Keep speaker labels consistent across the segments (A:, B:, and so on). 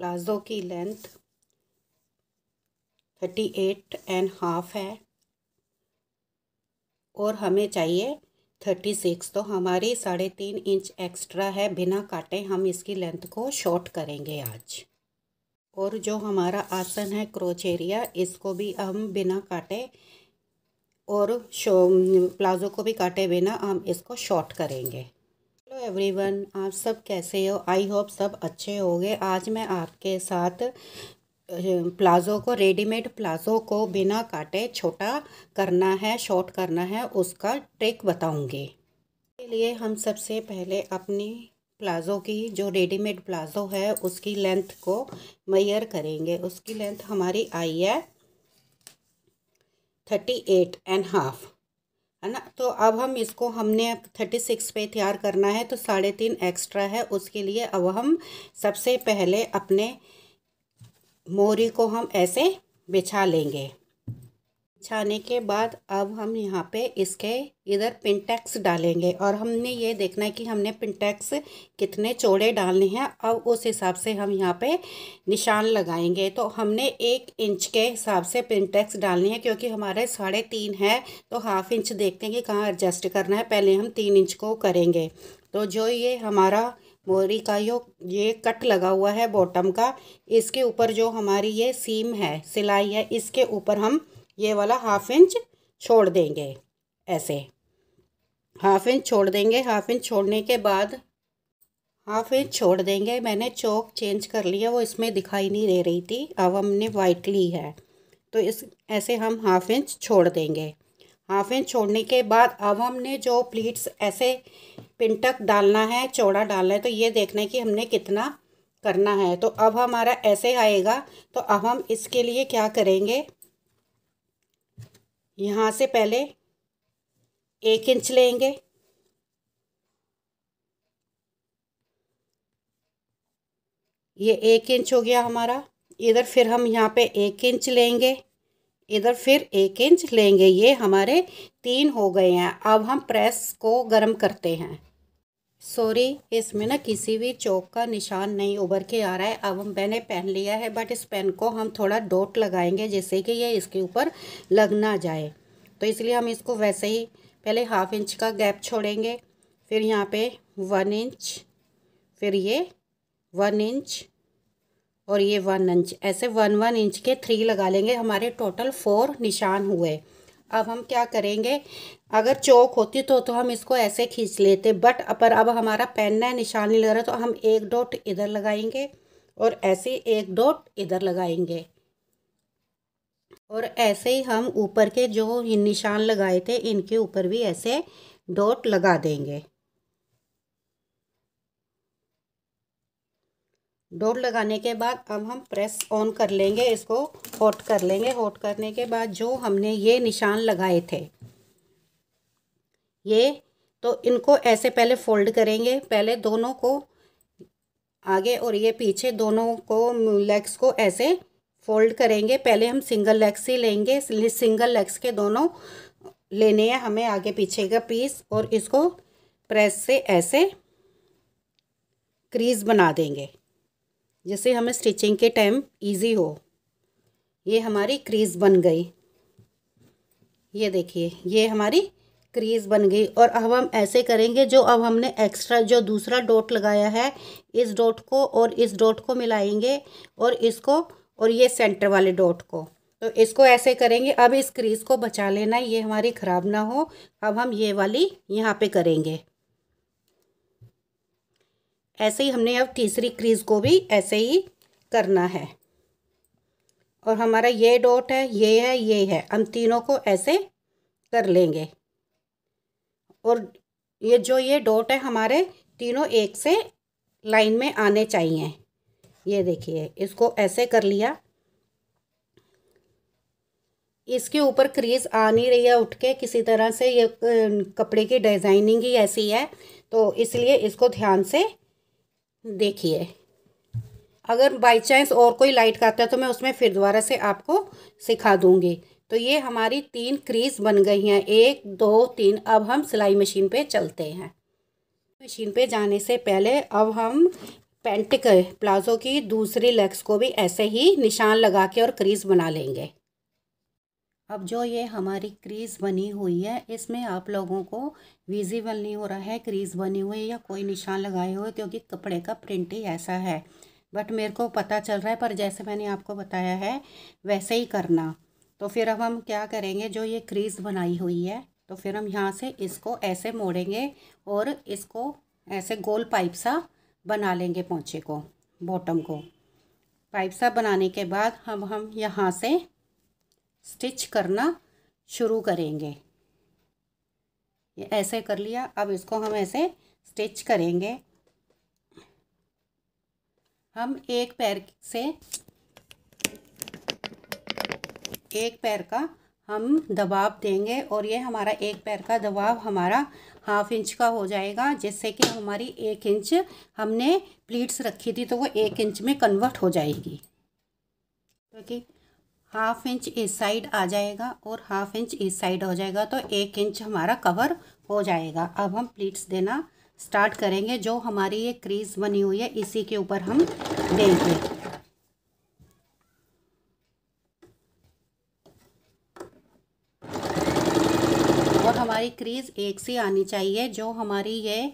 A: palazzo की length thirty eight and half है और हमें चाहिए थर्टी सिक्स तो हमारी साढ़े तीन इंच एक्स्ट्रा है बिना काटे हम इसकी लेंथ को शॉर्ट करेंगे आज और जो हमारा आसन है क्रोच एरिया इसको भी हम बिना काटे और शो प्लाज़ो को भी काटे बिना हम इसको शॉर्ट करेंगे एवरीवन आप सब कैसे हो आई होप सब अच्छे होंगे आज मैं आपके साथ प्लाज़ो को रेडीमेड प्लाज़ो को बिना काटे छोटा करना है शॉर्ट करना है उसका ट्रिक बताऊंगी इसके लिए हम सबसे पहले अपनी प्लाज़ो की जो रेडीमेड प्लाज़ो है उसकी लेंथ को मैयर करेंगे उसकी लेंथ हमारी आई है थर्टी एट एंड हाफ़ है ना तो अब हम इसको हमने थर्टी सिक्स पे तैयार करना है तो साढ़े तीन एक्स्ट्रा है उसके लिए अब हम सबसे पहले अपने मोरी को हम ऐसे बिछा लेंगे छाने के बाद अब हम यहाँ पे इसके इधर पिनटैक्स डालेंगे और हमने ये देखना है कि हमने पिनटैक्स कितने चौड़े डालने हैं अब उस हिसाब से हम यहाँ पे निशान लगाएंगे तो हमने एक इंच के हिसाब से पिनटैक्स डालने हैं क्योंकि हमारे साढ़े तीन है तो हाफ इंच देखते हैं कि कहाँ एडजस्ट करना है पहले हम तीन इंच को करेंगे तो जो ये हमारा मोरी का यो ये कट लगा हुआ है बॉटम का इसके ऊपर जो हमारी ये सीम है सिलाई है इसके ऊपर हम ये वाला हाफ इंच छोड़ देंगे ऐसे हाफ इंच छोड़ देंगे हाफ इंच छोड़ने के बाद हाफ इंच छोड़ देंगे मैंने चौक चेंज कर लिया वो इसमें दिखाई नहीं दे रही थी अब हमने वाइट ली है तो इस ऐसे हम हाफ इंच छोड़ देंगे हाफ इंच छोड़ने के बाद अब हमने जो प्लीट्स ऐसे पिंटक डालना है चौड़ा डालना है तो ये देखना है कि हमने कितना करना है तो अब हमारा ऐसे आएगा तो अब हम इसके लिए क्या करेंगे यहाँ से पहले एक इंच लेंगे ये एक इंच हो गया हमारा इधर फिर हम यहाँ पे एक इंच लेंगे इधर फिर एक इंच लेंगे ये हमारे तीन हो गए हैं अब हम प्रेस को गर्म करते हैं सॉरी इसमें ना किसी भी चौक का निशान नहीं उभर के आ रहा है अब मैंने पेन लिया है बट इस पेन को हम थोड़ा डॉट लगाएंगे जिससे कि ये इसके ऊपर लग ना जाए तो इसलिए हम इसको वैसे ही पहले हाफ इंच का गैप छोड़ेंगे फिर यहाँ पे वन इंच फिर ये वन इंच और ये वन इंच ऐसे वन वन इंच के थ्री लगा लेंगे हमारे टोटल फोर निशान हुए अब हम क्या करेंगे अगर चौक होती तो तो हम इसको ऐसे खींच लेते बट पर अब हमारा पेन है निशान नहीं लग रहा तो हम एक डॉट इधर लगाएंगे और ऐसे एक डॉट इधर लगाएंगे और ऐसे ही हम ऊपर के जो निशान लगाए थे इनके ऊपर भी ऐसे डॉट लगा देंगे डोर लगाने के बाद अब हम प्रेस ऑन कर लेंगे इसको हॉट कर लेंगे हॉट करने के बाद जो हमने ये निशान लगाए थे ये तो इनको ऐसे पहले फोल्ड करेंगे पहले दोनों को आगे और ये पीछे दोनों को लेग्स को ऐसे फोल्ड करेंगे पहले हम सिंगल लेग्स ही लेंगे सिंगल लेग्स के दोनों लेने हैं हमें आगे पीछे का पीस और इसको प्रेस से ऐसे क्रीज बना देंगे जिससे हमें स्टिचिंग के टाइम इजी हो ये हमारी क्रीज बन गई ये देखिए ये हमारी क्रीज बन गई और अब हम ऐसे करेंगे जो अब हमने एक्स्ट्रा जो दूसरा डॉट लगाया है इस डॉट को और इस डॉट को मिलाएंगे और इसको और ये सेंटर वाले डॉट को तो इसको ऐसे करेंगे अब इस क्रीज को बचा लेना ये हमारी ख़राब ना हो अब हम ये वाली यहाँ पे करेंगे ऐसे ही हमने अब तीसरी क्रीज को भी ऐसे ही करना है और हमारा ये डॉट है ये है ये है हम तीनों को ऐसे कर लेंगे और ये जो ये डॉट है हमारे तीनों एक से लाइन में आने चाहिए ये देखिए इसको ऐसे कर लिया इसके ऊपर क्रीज आ नहीं रही है उठ के किसी तरह से ये कपड़े की डिज़ाइनिंग ही ऐसी है तो इसलिए इसको ध्यान से देखिए अगर बाई चांस और कोई लाइट का आता है तो मैं उसमें फिर दोबारा से आपको सिखा दूँगी तो ये हमारी तीन क्रीज बन गई हैं एक दो तीन अब हम सिलाई मशीन पे चलते हैं मशीन पे जाने से पहले अब हम पेंट के प्लाज़ो की दूसरी लेग्स को भी ऐसे ही निशान लगा के और क्रीज बना लेंगे अब जो ये हमारी क्रीज़ बनी हुई है इसमें आप लोगों को विजिबल नहीं हो रहा है क्रीज़ बनी हुई या कोई निशान लगाए हुए क्योंकि कपड़े का प्रिंट ही ऐसा है बट मेरे को पता चल रहा है पर जैसे मैंने आपको बताया है वैसे ही करना तो फिर अब हम क्या करेंगे जो ये क्रीज़ बनाई हुई है तो फिर हम यहाँ से इसको ऐसे मोड़ेंगे और इसको ऐसे गोल पाइप सा बना लेंगे पोंछे को बॉटम को पाइप सा बनाने के बाद हम हम यहाँ से स्टिच करना शुरू करेंगे ये ऐसे कर लिया अब इसको हम ऐसे स्टिच करेंगे हम एक पैर से एक पैर का हम दबाव देंगे और ये हमारा एक पैर का दबाव हमारा हाफ इंच का हो जाएगा जिससे कि हमारी एक इंच हमने प्लीट्स रखी थी तो वो एक इंच में कन्वर्ट हो जाएगी क्योंकि तो हाफ इंच इस साइड आ जाएगा और हाफ इंच इस साइड हो जाएगा तो एक इंच हमारा कवर हो जाएगा अब हम प्लीट्स देना स्टार्ट करेंगे जो हमारी ये क्रीज बनी हुई है इसी के ऊपर हम देंगे और हमारी क्रीज एक सी आनी चाहिए जो हमारी ये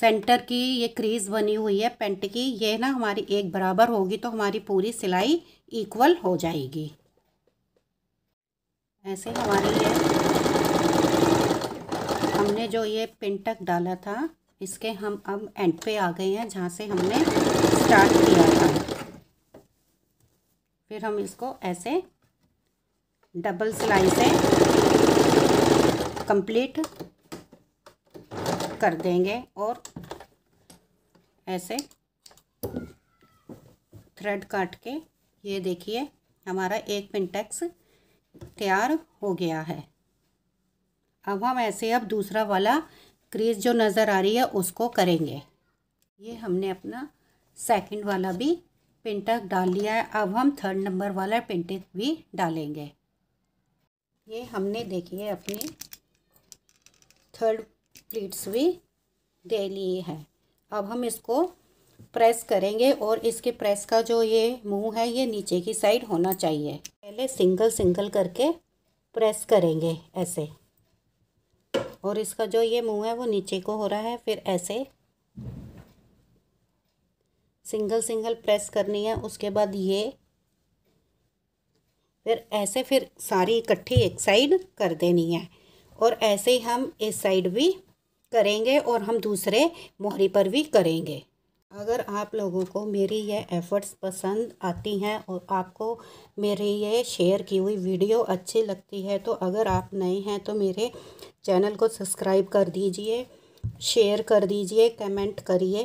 A: सेंटर की ये क्रीज बनी हुई है पेंट की ये ना हमारी एक बराबर होगी तो हमारी पूरी सिलाई इक्वल हो जाएगी ऐसे हमारी ये हमने जो ये पिंटक डाला था इसके हम अब एंड पे आ गए हैं जहाँ से हमने स्टार्ट किया था फिर हम इसको ऐसे डबल सिलाई से कंप्लीट कर देंगे और ऐसे थ्रेड काट के ये देखिए हमारा एक पिंटेक्स तैयार हो गया है अब हम ऐसे अब दूसरा वाला क्रीज जो नज़र आ रही है उसको करेंगे ये हमने अपना सेकंड वाला भी पिंटक डाल लिया है अब हम थर्ड नंबर वाला पिंटक भी डालेंगे ये हमने देखिए अपनी थर्ड प्लीट्स भी दे लिए हैं अब हम इसको प्रेस करेंगे और इसके प्रेस का जो ये मुंह है ये नीचे की साइड होना चाहिए पहले सिंगल सिंगल करके प्रेस करेंगे ऐसे और इसका जो ये मुंह है वो नीचे को हो रहा है फिर ऐसे सिंगल सिंगल प्रेस करनी है उसके बाद ये फिर ऐसे फिर सारी इकट्ठी एक साइड कर देनी है और ऐसे ही हम इस साइड भी करेंगे और हम दूसरे मोहरी पर भी करेंगे अगर आप लोगों को मेरी ये एफ़र्ट्स पसंद आती हैं और आपको मेरे ये शेयर की हुई वीडियो अच्छी लगती है तो अगर आप नए हैं तो मेरे चैनल को सब्सक्राइब कर दीजिए शेयर कर दीजिए कमेंट करिए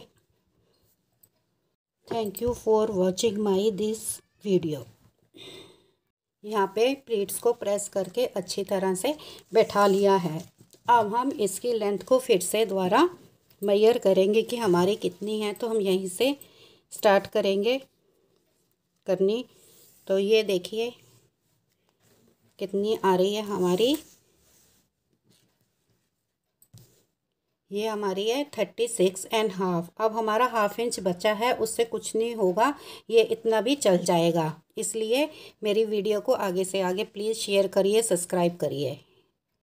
A: thank you for watching my this video यहाँ पे प्लेट्स को प्रेस करके अच्छी तरह से बैठा लिया है अब हम इसकी लेंथ को फिर से दोबारा मैयर करेंगे कि हमारे कितनी हैं तो हम यहीं से स्टार्ट करेंगे करनी तो ये देखिए कितनी आ रही है हमारी ये हमारी है थर्टी सिक्स एंड हाफ अब हमारा हाफ इंच बचा है उससे कुछ नहीं होगा ये इतना भी चल जाएगा इसलिए मेरी वीडियो को आगे से आगे प्लीज़ शेयर करिए सब्सक्राइब करिए